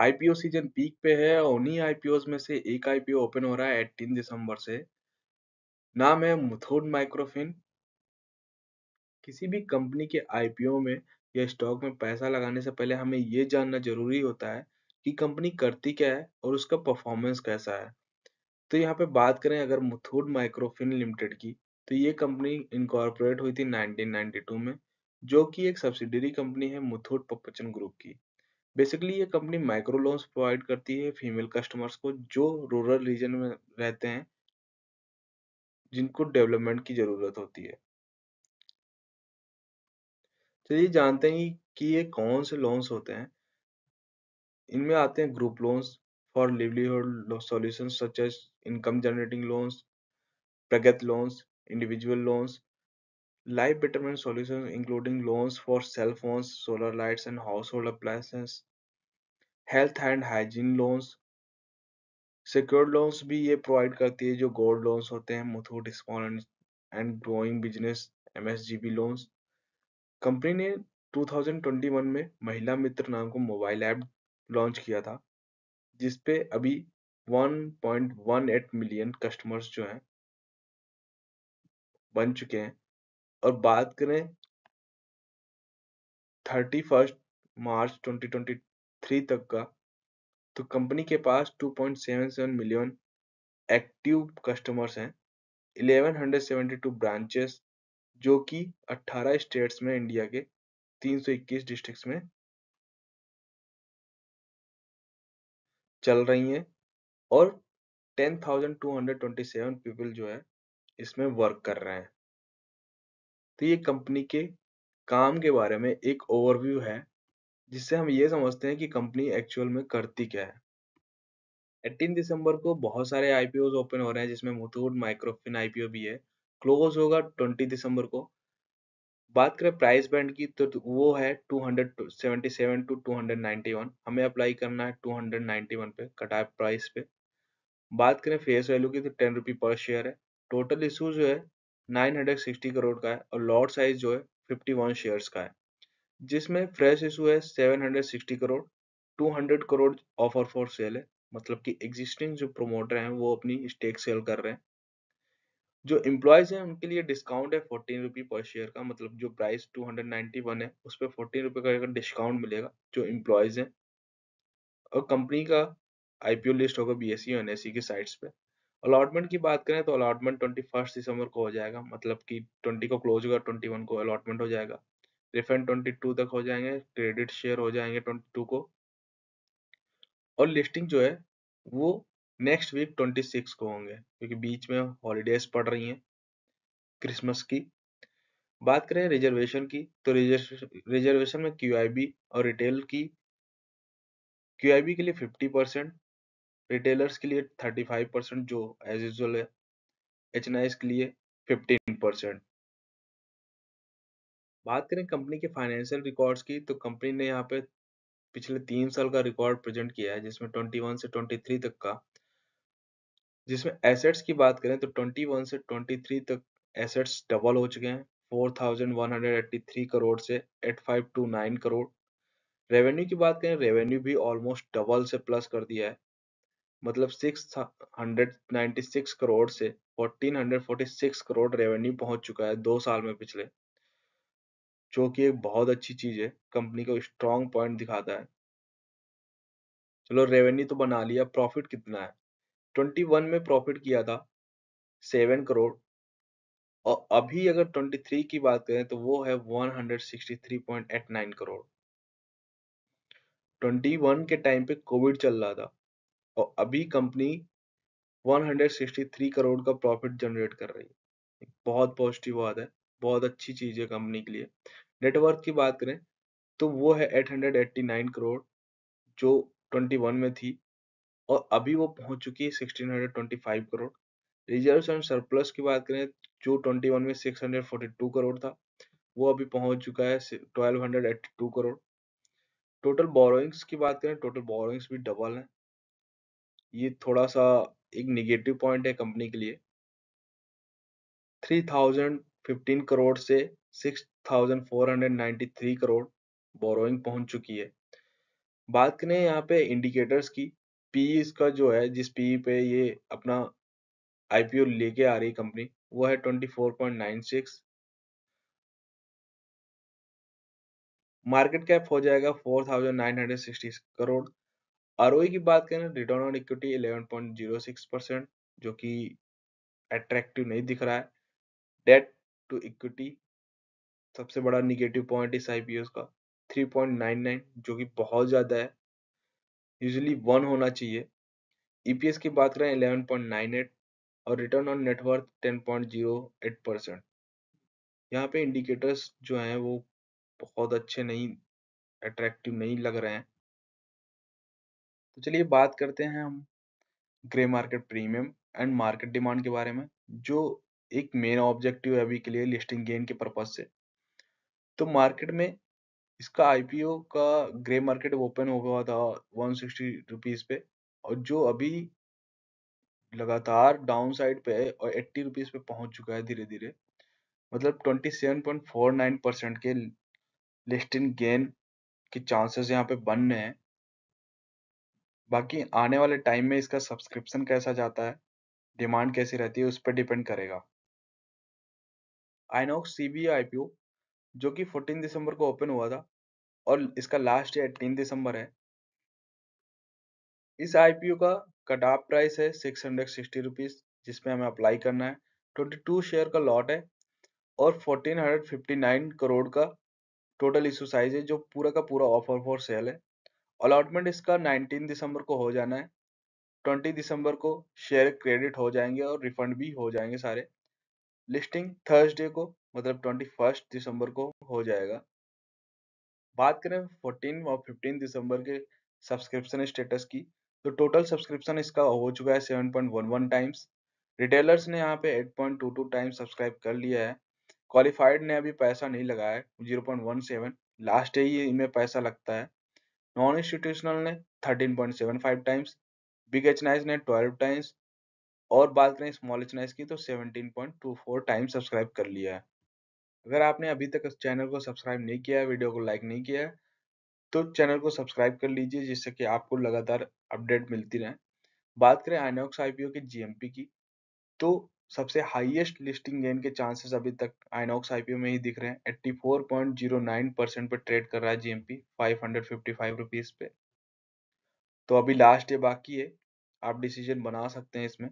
IPO season peak पे है और उन्हीं आईपीओ में से एक आईपीओ ओपन हो रहा है तीन दिसंबर से नाम है मुथूट माइक्रोफिन किसी भी कंपनी के आईपीओ में या स्टॉक में पैसा लगाने से पहले हमें ये जानना जरूरी होता है कि कंपनी करती क्या है और उसका परफॉर्मेंस कैसा है तो यहाँ पे बात करें अगर मुथूट माइक्रोफिन लिमिटेड की तो ये कंपनी इनकॉर्पोरेट हुई थी 1992 में जो कि एक सब्सिडरी कंपनी है मुथूट पपचन ग्रुप की बेसिकली ये कंपनी माइक्रो लोन्स प्रोवाइड करती है फीमेल कस्टमर्स को जो रूरल रीजन में रहते हैं जिनको डेवलपमेंट की ज़रूरत होती है चलिए जानते हैं कि ये कौन से लोन्स होते हैं इनमें आते हैं group loans for livelihood solution such as income generating loans प्रगत loans individual loans life Life solution including loans for sale cell solar light and household appliances, health and hygiene loans secured loans भी ये provide करती है जो gold loans होते हैं Muthoot small and growing business MSGB loans company ने 2021 में महिला मित्र नाम को मोबाइल ऐप लॉन्च किया था जिसपे अभी one one point eight million customers जो हैं बन चुके हैं और बात करें थर्टी फर्स्ट मार्च 2023 तक का तो कंपनी के पास 2.77 मिलियन एक्टिव कस्टमर्स हैं 1172 ब्रांचेस जो कि 18 स्टेट्स में इंडिया के 321 डिस्ट्रिक्ट्स में चल रही हैं और 10,227 पीपल जो है इसमें वर्क कर रहे हैं तो ये कंपनी के काम के बारे में एक ओवरव्यू है जिससे हम ये समझते हैं कि कंपनी एक्चुअल में करती क्या है 18 दिसंबर को बहुत सारे आईपीओ ओपन हो रहे हैं जिसमें मुथूट माइक्रोफिन आईपीओ भी है क्लोज होगा 20 दिसंबर को बात करें प्राइस बैंड की तो, तो वो है 277 टू 291 हमें अप्लाई करना है 291 पे कटाए प्राइस पे बात करें फेस वैल्यू की तो टेन रुपी पर शेयर है टोटल इशू जो है 960 करोड़ का है और लॉट साइज जो है 51 शेयर्स का है जिसमें फ्रेश इशू है 760 crore 200 crore offer for sale है मतलब कि एग्जिस्टिंग जो प्रोमोटर हैं वो अपनी स्टेक सेल कर रहे हैं जो एम्प्लॉयज हैं उनके लिए डिस्काउंट है फोर्टीन रुपी पर शेयर का मतलब जो प्राइस टू हंड्रेड वन है उस पर फोर्टीन रुपये का डिस्काउंट मिलेगा जो एम्प्लॉयज हैं और कंपनी का आईपीओ लिस्ट होगा बी एस एन और सी की साइट्स पे अलॉटमेंट की बात करें तो अलॉटमेंट ट्वेंटी फर्स्ट दिसंबर को हो जाएगा मतलब कि ट्वेंटी को क्लोज होगा ट्वेंटी वन को अलॉटमेंट हो जाएगा रिफंड ट्वेंटी टू तक हो जाएंगे क्रेडिट शेयर हो जाएंगे ट्वेंटी टू को और लिस्टिंग जो है वो नेक्स्ट वीक ट्वेंटी सिक्स को होंगे क्योंकि बीच में हॉलीडेज पड़ रही हैं क्रिसमस की बात करें रिजर्वेशन की तो रिजर्वेशन में क्यू और रिटेल की क्यू के लिए फिफ्टी परसेंट रिटेलर्स के लिए थर्टी फाइव परसेंट जो एज यूजल है एच के लिए फिफ्टीन परसेंट बात करें कंपनी के फाइनेंशियल रिकॉर्ड्स की तो कंपनी ने यहाँ पे पिछले तीन साल का रिकॉर्ड प्रेजेंट किया है जिसमें 21 से 23 तक का जिसमें एसेट्स की बात करें तो 21 से 23 तक एसेट्स डबल हो चुके हैं 4,183 करोड़ से 8529 करोड़ रेवेन्यू की बात करें रेवेन्यू भी ऑलमोस्ट डबल से प्लस कर दिया है मतलब six hundred ninety six crore से fourteen hundred forty six crore revenue पहुंच चुका है दो साल में पिछले जो कि एक बहुत अच्छी चीज है कंपनी को स्ट्रॉन्ग पॉइंट दिखाता है चलो रेवेन्यू तो बना लिया प्रॉफिट कितना है ट्वेंटी वन में प्रॉफिट किया था सेवन करोड़ और अभी अगर ट्वेंटी थ्री की बात करें तो वो है one hundred sixty three point eight nine crore twenty one के टाइम पे कोविड चल रहा था और अभी कंपनी 163 करोड़ का प्रॉफिट जनरेट कर रही है बहुत पॉजिटिव बात है बहुत अच्छी चीज़ है कंपनी के लिए नेटवर्क की बात करें तो वो है 889 करोड़ जो 21 में थी और अभी वो पहुंच चुकी है 1625 करोड़ रिजर्व एंड सरप्लस की बात करें जो 21 में 642 करोड़ था वो अभी पहुंच चुका है 1282 करोड़ टोटल बोरोइंग्स की बात करें टोटल बोरोइंग्स भी डबल है ये थोड़ा-सा एक नेगेटिव पॉइंट है कंपनी के लिए। 3015 करोड़ से 6493 करोड़ बोरोइंग पहुंच चुकी है। बात करें यहाँ पे इंडिकेटर्स की पी इसका जो है जिस पी पे ये अपना आईपीओ लेके आ रही कंपनी वो है 24.96 मार्केट कैप हो जाएगा 4960 करोड़ आरओई e की बात करें रिटर्न ऑन इक्विटी 11.06 परसेंट जो कि अट्रैक्टिव नहीं दिख रहा है डेट टू इक्विटी सबसे बड़ा निगेटिव पॉइंट इस आई का 3.99 जो कि बहुत ज़्यादा है यूजली वन होना चाहिए ई e की बात करें एट और return on net worth eight percent यहाँ पे इंडिकेटर्स जो हैं वो बहुत अच्छे नहीं अट्रैक्टिव नहीं लग रहे हैं तो चलिए बात करते हैं हम grey market premium and market demand के बारे में जो एक मेन ऑब्जेक्टिव है अभी के लिए लिस्टिंग गेन के पर्पज से तो मार्केट में इसका आईपीओ का ग्रे मार्केट ओपन हो गया था वन सिक्सटी रुपीज़ पे और जो अभी लगातार डाउन साइड पे है और एट्टी रुपीज़ पे पहुंच चुका है धीरे धीरे मतलब twenty seven point four nine percent के लिस्टिंग गेन के चांसेस यहाँ पे बन रहे हैं बाकी आने वाले टाइम में इसका सब्सक्रिप्शन कैसा जाता है डिमांड कैसी रहती है उस पर डिपेंड करेगा आइनॉक्स सी बी आई जो कि 14 दिसंबर को ओपन हुआ था और इसका लास्ट डेट तीन दिसंबर है इस आईपीओ का कट ऑफ प्राइस है सिक्स हंड्रेड सिक्सटी रुपीज़ जिसमें हमें अप्लाई करना है ट्वेंटी टू शेयर का लॉट है और fourteen hundred fifty nine crore का टोटल इशू साइज है जो पूरा का पूरा ऑफर फॉर सेल है अलॉटमेंट इसका 19 दिसंबर को हो जाना है 20 दिसंबर को शेयर क्रेडिट हो जाएंगे और रिफंड भी हो जाएंगे सारे लिस्टिंग थर्सडे को मतलब 21 दिसंबर को हो जाएगा बात करें 14 और 15 दिसंबर के सब्सक्रिप्शन स्टेटस की तो टोटल सब्सक्रिप्शन इसका हो चुका है 7.11 टाइम्स रिटेलर्स ने यहाँ पे 8.22 टाइम सब्सक्राइब कर लिया है क्वालिफाइड ने अभी पैसा नहीं लगाया है सेवन लास्ट डे ही इनमें पैसा लगता है नॉन इंस्टीट्यूशनल ने 13.75 टाइम्स बिग एच ने 12 टाइम्स और बात करें स्मॉल एच की तो 17.24 टाइम्स सब्सक्राइब कर लिया है अगर आपने अभी तक इस चैनल को सब्सक्राइब नहीं किया है वीडियो को लाइक नहीं किया है तो चैनल को सब्सक्राइब कर लीजिए जिससे कि आपको लगातार अपडेट मिलती रहे बात करें आइनॉक्स आईपीओ के जीएमपी की तो सबसे हाईएस्ट लिस्टिंग गेन के चांसेस अभी तक आइनॉक्स आईपीओ में ही दिख रहे हैं eighty four point zero nine percent पर ट्रेड कर रहा है GMP five hundred fifty five rupees पे तो अभी लास्ट ये बाकी है आप डिसीजन बना सकते हैं इसमें